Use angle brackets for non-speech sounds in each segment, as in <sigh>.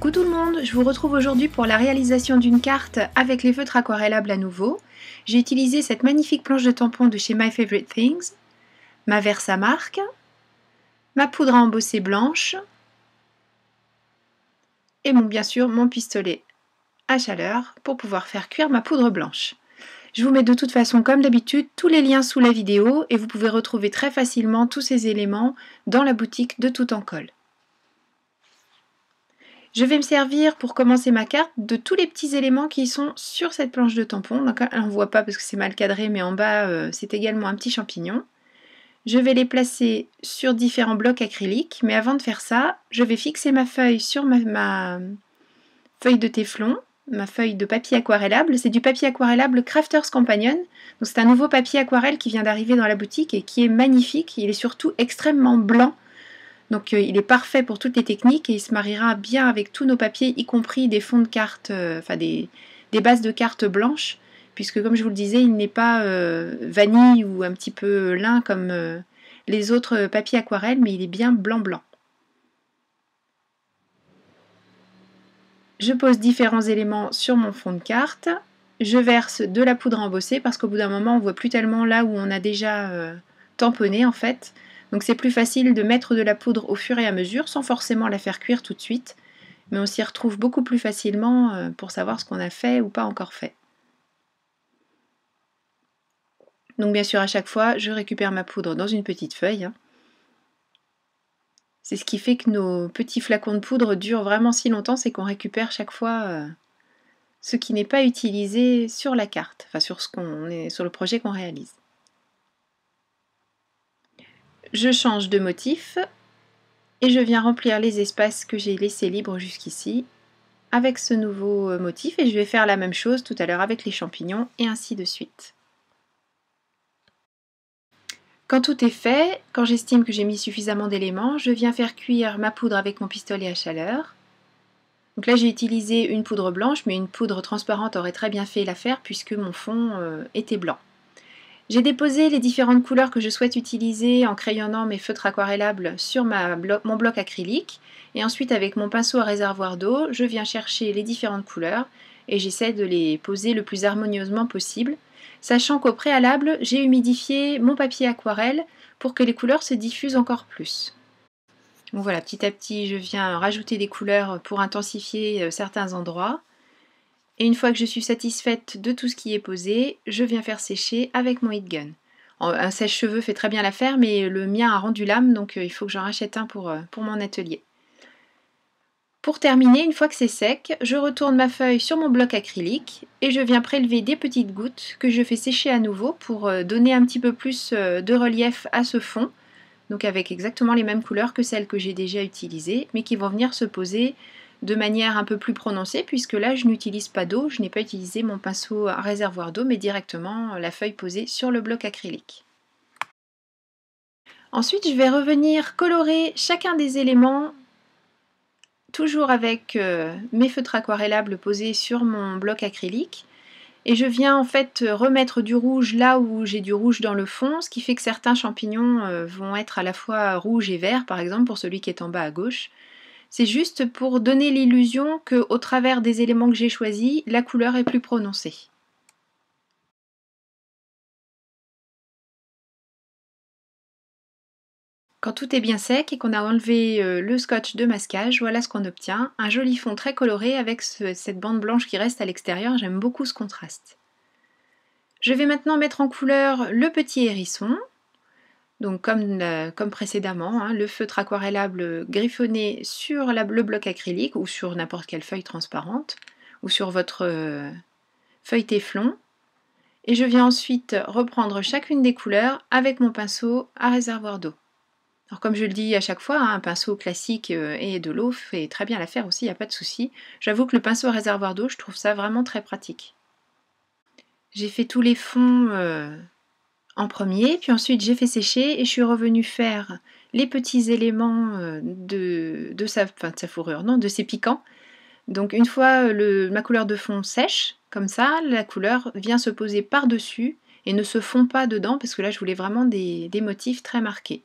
Coucou tout le monde, je vous retrouve aujourd'hui pour la réalisation d'une carte avec les feutres aquarellables à nouveau. J'ai utilisé cette magnifique planche de tampon de chez My Favorite Things, ma verse marque, ma poudre à embosser blanche et mon, bien sûr mon pistolet à chaleur pour pouvoir faire cuire ma poudre blanche. Je vous mets de toute façon, comme d'habitude, tous les liens sous la vidéo et vous pouvez retrouver très facilement tous ces éléments dans la boutique de Tout en Colle. Je vais me servir pour commencer ma carte de tous les petits éléments qui sont sur cette planche de tampon. Donc hein, on ne voit pas parce que c'est mal cadré, mais en bas euh, c'est également un petit champignon. Je vais les placer sur différents blocs acryliques, mais avant de faire ça, je vais fixer ma feuille sur ma, feuille de téflon, ma feuille de papier aquarellable. C'est du papier aquarellable Crafters Companion. c'est un nouveau papier aquarelle qui vient d'arriver dans la boutique et qui est magnifique. Il est surtout extrêmement blanc. Donc euh, il est parfait pour toutes les techniques et il se mariera bien avec tous nos papiers, y compris des fonds de cartes, euh, enfin des, bases de cartes blanches, puisque comme je vous le disais, il n'est pas euh, vanille ou un petit peu lin comme les autres papiers aquarelles, mais il est bien blanc-blanc. Je pose différents éléments sur mon fond de carte. Je verse de la poudre embossée parce qu'au bout d'un moment, on voit plus tellement là où on a déjà tamponné en fait. Donc c'est plus facile de mettre de la poudre au fur et à mesure sans forcément la faire cuire tout de suite, mais on s'y retrouve beaucoup plus facilement euh, pour savoir ce qu'on a fait ou pas encore fait. Donc bien sûr à chaque fois, je récupère ma poudre dans une petite feuille. Hein. C'est ce qui fait que nos petits flacons de poudre durent vraiment si longtemps, c'est qu'on récupère chaque fois euh, ce qui n'est pas utilisé sur la carte, enfin sur, ce qu'on est, sur le projet qu'on réalise. Je change de motif et je viens remplir les espaces que j'ai laissés libres jusqu'ici avec ce nouveau euh, motif et je vais faire la même chose tout à l'heure avec les champignons et ainsi de suite. Quand tout est fait, quand j'estime que j'ai mis suffisamment d'éléments, je viens faire cuire ma poudre avec mon pistolet à chaleur. Donc là j'ai utilisé une poudre blanche mais une poudre transparente aurait très bien fait l'affaire puisque mon fond euh, était blanc. J'ai déposé les différentes couleurs que je souhaite utiliser en crayonnant mes feutres aquarellables sur mon bloc acrylique et ensuite avec mon pinceau à réservoir d'eau, je viens chercher les différentes couleurs et j'essaie de les poser le plus harmonieusement possible, sachant qu'au préalable, j'ai humidifié mon papier aquarelle pour que les couleurs se diffusent encore plus. Donc voilà, petit à petit, je viens rajouter des couleurs pour intensifier euh, certains endroits. Et une fois que je suis satisfaite de tout ce qui est posé, je viens faire sécher avec mon heat gun. Un sèche-cheveux fait très bien l'affaire, mais le mien a rendu l'âme, donc euh, il faut que j'en rachète un pour, euh, pour mon atelier. Pour terminer, une fois que c'est sec, je retourne ma feuille sur mon bloc acrylique et je viens prélever des petites gouttes que je fais sécher à nouveau pour euh, donner un petit peu plus de relief à ce fond, donc avec exactement les mêmes couleurs que celles que j'ai déjà utilisées, mais qui vont venir se poser de manière un peu plus prononcée puisque là je n'utilise pas d'eau, je n'ai pas utilisé mon pinceau à euh, réservoir d'eau mais directement euh, la feuille posée sur le bloc acrylique. Ensuite je vais revenir colorer chacun des éléments toujours avec euh, mes feutres aquarellables posés sur mon bloc acrylique et je viens en fait remettre du rouge là où j'ai du rouge dans le fond, ce qui fait que certains champignons vont être à la fois rouge et vert, par exemple pour celui qui est en bas à gauche. C'est juste pour donner l'illusion que, au travers des éléments que j'ai choisis, la couleur est plus prononcée. Quand tout est bien sec et qu'on a enlevé euh, le scotch de masquage, voilà ce qu'on obtient. Un joli fond très coloré avec cette bande blanche qui reste à l'extérieur. J'aime beaucoup ce contraste. Je vais maintenant mettre en couleur le petit hérisson donc comme, euh, précédemment, hein, le feutre aquarellable griffonné sur la, le bloc acrylique ou sur n'importe quelle feuille transparente ou sur votre euh, feuille teflon, Et je viens ensuite reprendre chacune des couleurs avec mon pinceau à réservoir d'eau. Alors comme je le dis à chaque fois, hein, un pinceau classique euh, et de l'eau fait très bien l'affaire aussi, il n'y a pas de souci. J'avoue que le pinceau à réservoir d'eau, je trouve ça vraiment très pratique. J'ai fait tous les fonds en premier, puis ensuite j'ai fait sécher et je suis revenue faire les petits éléments euh, de, de, sa, fourrure, non, de ses piquants. Donc une fois euh, le, ma couleur de fond sèche, comme ça, la couleur vient se poser par-dessus et ne se fond pas dedans parce que là je voulais vraiment des, des motifs très marqués.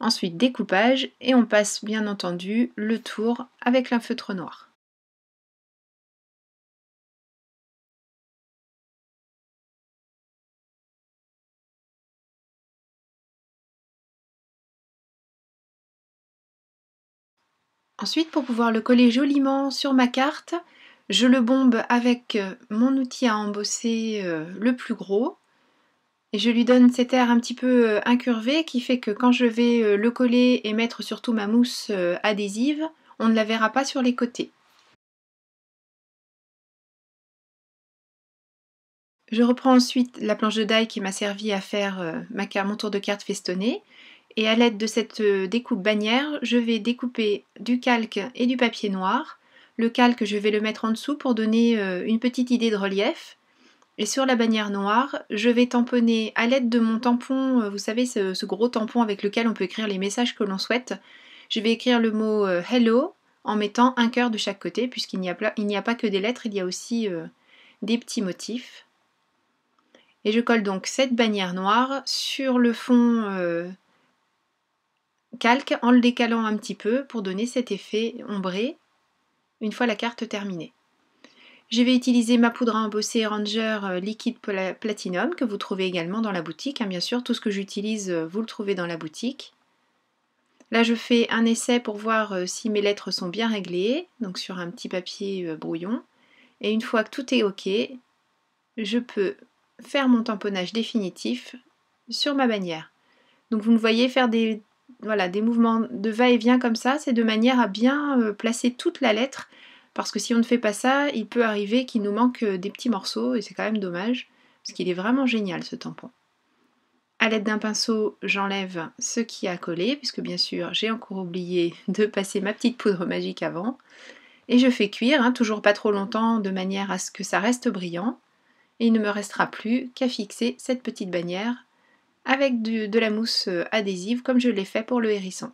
Ensuite découpage et on passe bien entendu le tour avec un feutre noir. Ensuite, pour pouvoir le coller joliment sur ma carte, je le bombe avec euh, mon outil à embosser euh, le plus gros. Et je lui donne cet air un petit peu euh, incurvé qui fait que quand je vais le coller et mettre surtout ma mousse adhésive, on ne la verra pas sur les côtés. Je reprends ensuite la planche de daille qui m'a servi à faire ma, mon tour de carte festonné et à l'aide de cette euh, découpe bannière, je vais découper du calque et du papier noir. Le calque, je vais le mettre en dessous pour donner euh, une petite idée de relief. Et sur la bannière noire, je vais tamponner à l'aide de mon tampon, euh, vous savez, ce, gros tampon avec lequel on peut écrire les messages que l'on souhaite. Je vais écrire le mot hello en mettant un cœur de chaque côté, puisqu'il n'y a, a, pas que des lettres, il y a aussi des petits motifs. Et je colle donc cette bannière noire sur le fond calque en le décalant un petit peu pour donner cet effet ombré une fois la carte terminée. Je vais utiliser ma poudre à embosser Ranger euh, Liquid platinum que vous trouvez également dans la boutique. Hein, bien sûr, tout ce que j'utilise, euh, vous le trouvez dans la boutique. Là, je fais un essai pour voir euh, si mes lettres sont bien réglées, donc sur un petit papier brouillon. Et une fois que tout est OK, je peux faire mon tamponnage définitif sur ma bannière. Donc vous me voyez faire des voilà, des mouvements de va-et-vient comme ça, c'est de manière à bien euh, placer toute la lettre, parce que si on ne fait pas ça, il peut arriver qu'il nous manque euh, des petits morceaux, et c'est quand même dommage, parce qu'il est vraiment génial ce tampon. À l'aide d'un pinceau, j'enlève ce qui a collé, puisque bien sûr, j'ai encore oublié <laughs> de passer ma petite poudre magique avant. Et je fais cuire, hein, toujours pas trop longtemps, de manière à ce que ça reste brillant. Et il ne me restera plus qu'à fixer cette petite bannière avec de la mousse euh, adhésive comme je l'ai fait pour le hérisson.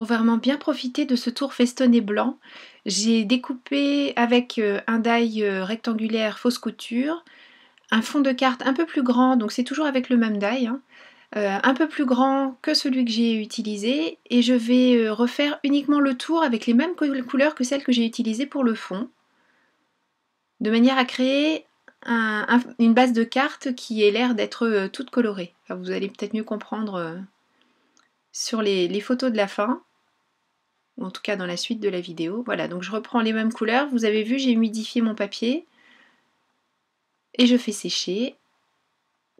Pour vraiment bien profiter de ce tour festonné blanc, j'ai découpé avec euh, un die euh, rectangulaire fausse couture un fond de carte un peu plus grand, donc c'est toujours avec le même die, hein, euh, un peu plus grand que celui que j'ai utilisé et je vais euh, refaire uniquement le tour avec les mêmes couleurs que celles que j'ai utilisées pour le fond de manière à créer une base de carte qui ait l'air d'être euh, toute colorée. vous allez peut-être mieux comprendre sur les, les photos de la fin ou en tout cas dans la suite de la vidéo. Voilà, donc je reprends les mêmes couleurs. Vous avez vu, j'ai humidifié mon papier et je fais sécher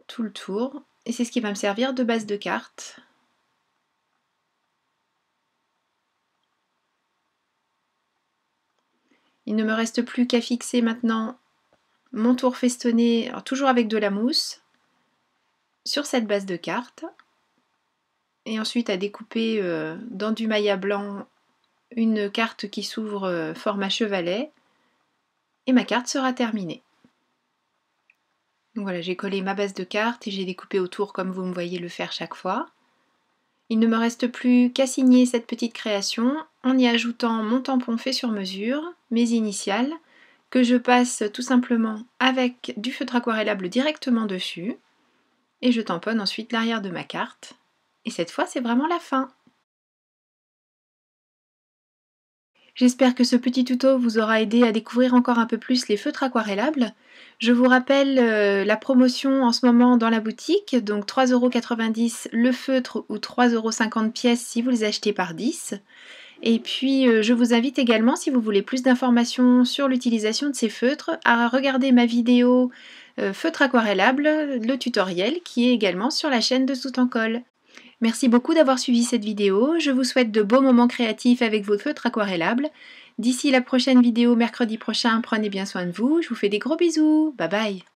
tout le tour et c'est ce qui va me servir de base de carte. Il ne me reste plus qu'à fixer maintenant mon tour festonné, toujours avec de la mousse, sur cette base de carte. Et ensuite à découper euh, dans du maya blanc une carte qui s'ouvre euh, format chevalet. Et ma carte sera terminée voilà, j'ai collé ma base de cartes et j'ai découpé autour comme vous me voyez le faire chaque fois. Il ne me reste plus qu'à signer cette petite création en y ajoutant mon tampon fait sur mesure, mes initiales, que je passe tout simplement avec du feutre aquarellable directement dessus. Et je tamponne ensuite l'arrière de ma carte. Et cette fois, c'est vraiment la fin. J'espère que ce petit tuto vous aura aidé à découvrir encore un peu plus les feutres aquarellables. Je vous rappelle euh, la promotion en ce moment dans la boutique, donc 3,90€ le feutre ou 3,50€ pièces si vous les achetez par 10. Et puis euh, je vous invite également, si vous voulez plus d'informations sur l'utilisation de ces feutres, à regarder ma vidéo euh, feutre aquarellable, le tutoriel qui est également sur la chaîne de Soutancol. Merci beaucoup d'avoir suivi cette vidéo. Je vous souhaite de beaux moments créatifs avec vos feutres aquarellables. D'ici la prochaine vidéo mercredi prochain, prenez bien soin de vous. Je vous fais des gros bisous. Bye bye